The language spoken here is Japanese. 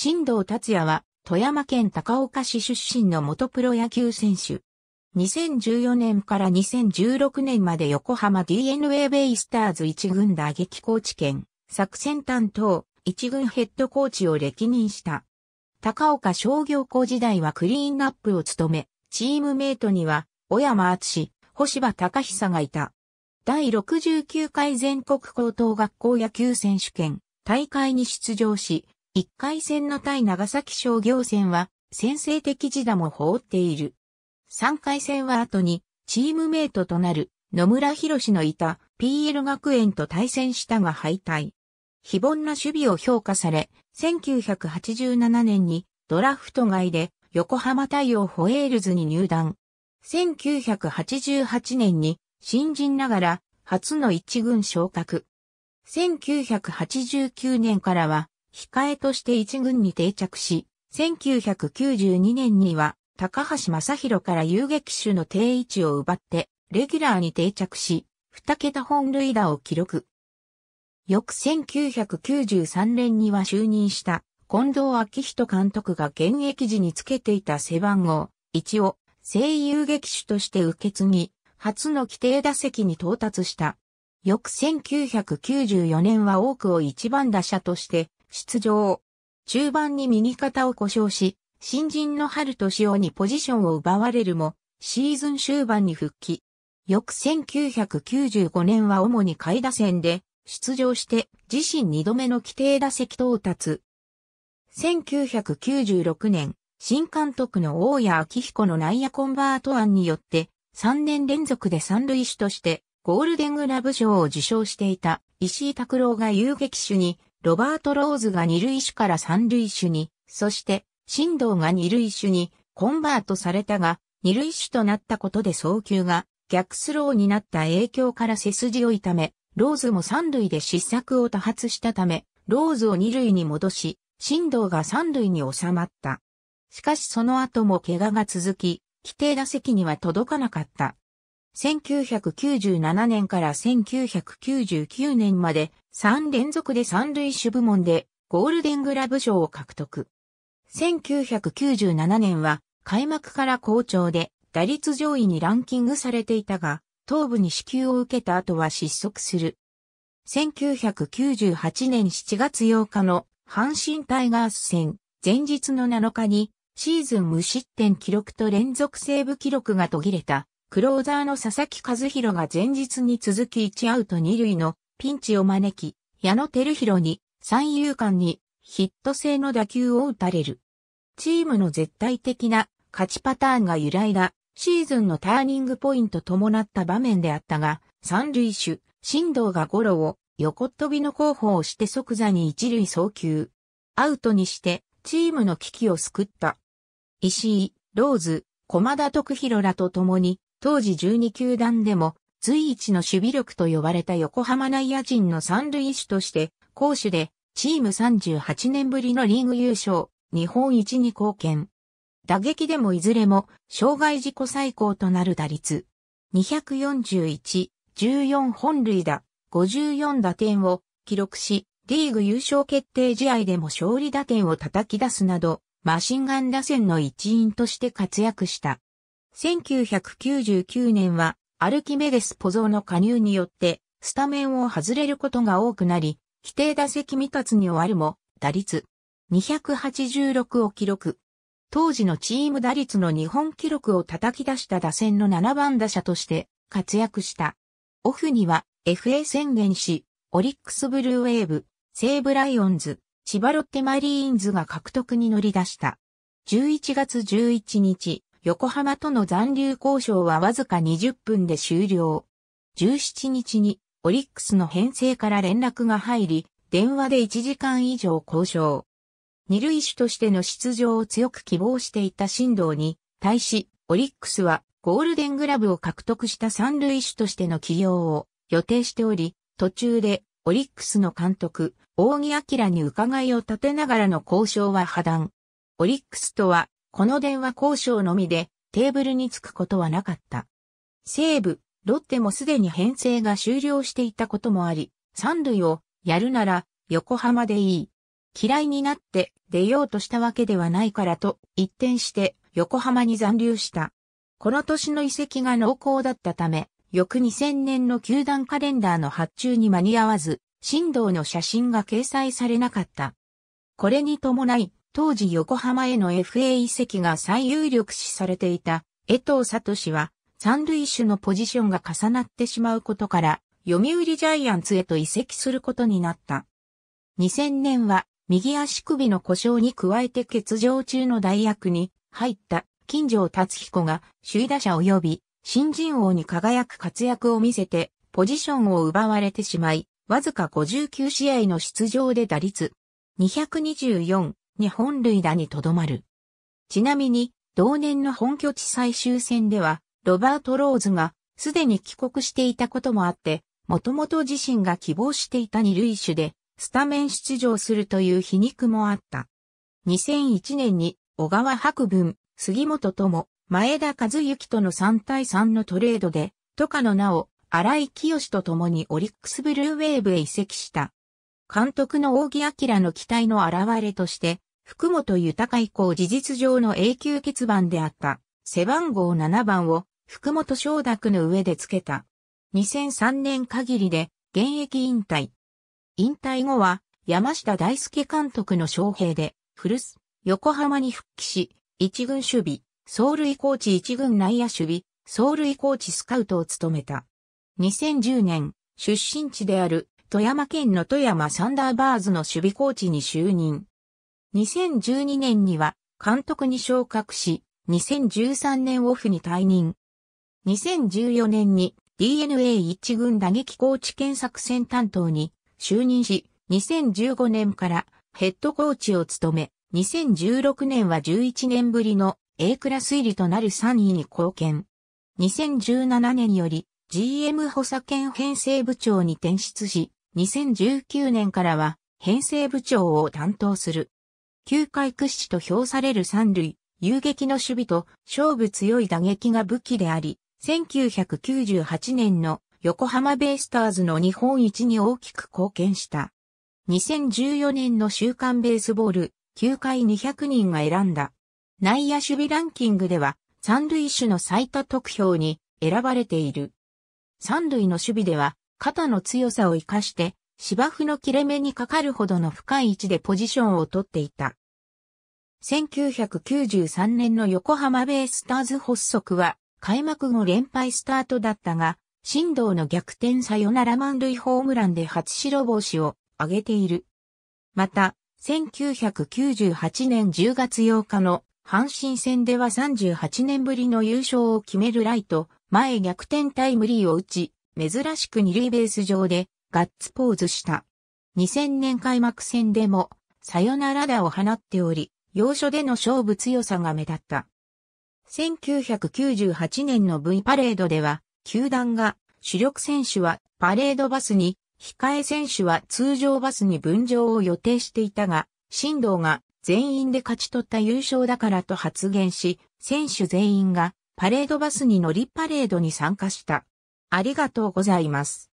新藤達也は、富山県高岡市出身の元プロ野球選手。2014年から2016年まで横浜 DNA ベイスターズ一軍打撃コーチ兼、作戦担当、一軍ヘッドコーチを歴任した。高岡商業校時代はクリーンアップを務め、チームメイトには、小山厚星場隆久がいた。第69回全国高等学校野球選手権大会に出場し、一回戦の対長崎商業戦は、先制的自打も放っている。三回戦は後に、チームメイトとなる野村博士のいた PL 学園と対戦したが敗退。非凡な守備を評価され、1987年にドラフト外で横浜太陽ホエールズに入団。1988年に新人ながら初の一軍昇格。1989年からは控えとして一軍に定着し、1992年には高橋正宏から遊撃手の定位置を奪って、レギュラーに定着し、二桁本塁打を記録。翌1993年には就任した近藤昭人監督が現役時につけていた背番号1を正遊撃手として受け継ぎ、初の規定打席に到達した。翌1994年は多くを一番打者として出場。中盤に右肩を故障し、新人の春と潮にポジションを奪われるも、シーズン終盤に復帰。翌1995年は主に下位打線で出場して自身2度目の規定打席到達。1996年、新監督の大谷昭彦の内野コンバート案によって3年連続で三塁手としてゴールデングラブ賞を受賞していた石井拓郎が遊撃手にロバート・ローズが二塁手から三塁手に、そして、振動が二塁手にコンバートされたが、二塁手となったことで送球が逆スローになった影響から背筋を痛め、ローズも三塁で失策を多発したため、ローズを二塁に戻し、振動が三塁に収まった。しかしその後も怪我が続き、規定打席には届かなかった。1997年から1999年まで3連続で三塁手部門でゴールデングラブ賞を獲得。1997年は開幕から好調で打率上位にランキングされていたが、頭部に支給を受けた後は失速する。1998年7月8日の阪神タイガース戦前日の7日にシーズン無失点記録と連続セーブ記録が途切れたクローザーの佐々木和弘が前日に続き1アウト2塁のピンチを招き、矢野照弘に三遊間にヒット性の打球を打たれる。チームの絶対的な勝ちパターンが由来だ。シーズンのターニングポイント伴った場面であったが、三塁手、新藤がゴロを横っ飛びの候補をして即座に一塁送球。アウトにしてチームの危機を救った。石井、ローズ、駒田徳弘らと共に、当時12球団でも随一の守備力と呼ばれた横浜内野陣の三塁手として、攻守で、チーム38年ぶりのリーグ優勝、日本一に貢献。打撃でもいずれも、障害自己最高となる打率。241、14本塁打、54打点を記録し、リーグ優勝決定試合でも勝利打点を叩き出すなど、マシンガン打線の一員として活躍した。1999年はアルキメデス・ポゾーの加入によって、スタメンを外れることが多くなり、規定打席未達に終わるも、打率286を記録。当時のチーム打率の日本記録を叩き出した打線の7番打者として活躍した。オフには FA 宣言し、オリックスブルーウェーブ、西武ライオンズ、千葉ロッテマリーンズが獲得に乗り出した。11月11日、横浜との残留交渉はわずか20分で終了。17日にオリックスの編成から連絡が入り、電話で1時間以上交渉。二塁手としての出場を強く希望していた振動に、対し、オリックスはゴールデングラブを獲得した三塁手としての起用を予定しており、途中でオリックスの監督、大木明に伺いを立てながらの交渉は破談。オリックスとはこの電話交渉のみでテーブルに着くことはなかった。西部、ロッテもすでに編成が終了していたこともあり、三塁をやるなら横浜でいい。嫌いになって出ようとしたわけではないからと一転して横浜に残留した。この年の遺跡が濃厚だったため、翌2000年の球団カレンダーの発注に間に合わず、新動の写真が掲載されなかった。これに伴い、当時横浜への FA 移籍が最有力視されていた江藤聡は三塁手のポジションが重なってしまうことから読売ジャイアンツへと移籍することになった。2000年は右足首の故障に加えて欠場中の代役に入った金城達彦が首位打者及び新人王に輝く活躍を見せてポジションを奪われてしまい、わずか59試合の出場で打率224、日本類打にとどまる。ちなみに、同年の本拠地最終戦では、ロバート・ローズがすでに帰国していたこともあって、もともと自身が希望していた二塁手で、スタメン出場するという皮肉もあった。2001年に、小川博文、杉本とも、前田和幸との3対3のトレードで、都下の名を、荒井清と共にオリックスブルーウェーブへ移籍した。監督の大木明の期待の表れとして、福本豊以降事実上の永久欠番であった背番号7番を福本承諾の上でつけた。2003年限りで現役引退。引退後は山下大輔監督の招聘で古巣横浜に復帰し、一軍守備、走塁コーチ一軍内野守備、走塁コーチスカウトを務めた。2010年、出身地である富山県の富山サンダーバーズの守備コーチに就任。2012年には監督に昇格し、2013年オフに退任。2014年に DNA 一軍打撃コーチ検索戦担当に就任し、2015年からヘッドコーチを務め、2016年は11年ぶりの A クラス入りとなる3位に貢献。2017年より GM 補佐兼編成部長に転出し、2019年からは編成部長を担当する。球界屈指と評される三塁、遊撃の守備と勝負強い打撃が武器であり、1998年の横浜ベイスターズの日本一に大きく貢献した。2014年の週刊ベースボール、球界200人が選んだ。内野守備ランキングでは、三塁手の最多得票に選ばれている。三塁の守備では、肩の強さを活かして、芝生の切れ目にかかるほどの深い位置でポジションを取っていた。1993年の横浜ベイスターズ発足は、開幕後連敗スタートだったが、振動の逆転サヨナラ満塁ホームランで初白星を挙げている。また、1998年10月8日の阪神戦では38年ぶりの優勝を決めるライト、前逆転タイムリーを打ち、珍しく二塁ベース上でガッツポーズした。2000年開幕戦でもサヨナラ打を放っており、要所での勝負強さが目立った。1998年の V パレードでは、球団が主力選手はパレードバスに、控え選手は通常バスに分譲を予定していたが、新動が全員で勝ち取った優勝だからと発言し、選手全員がパレードバスに乗りパレードに参加した。ありがとうございます。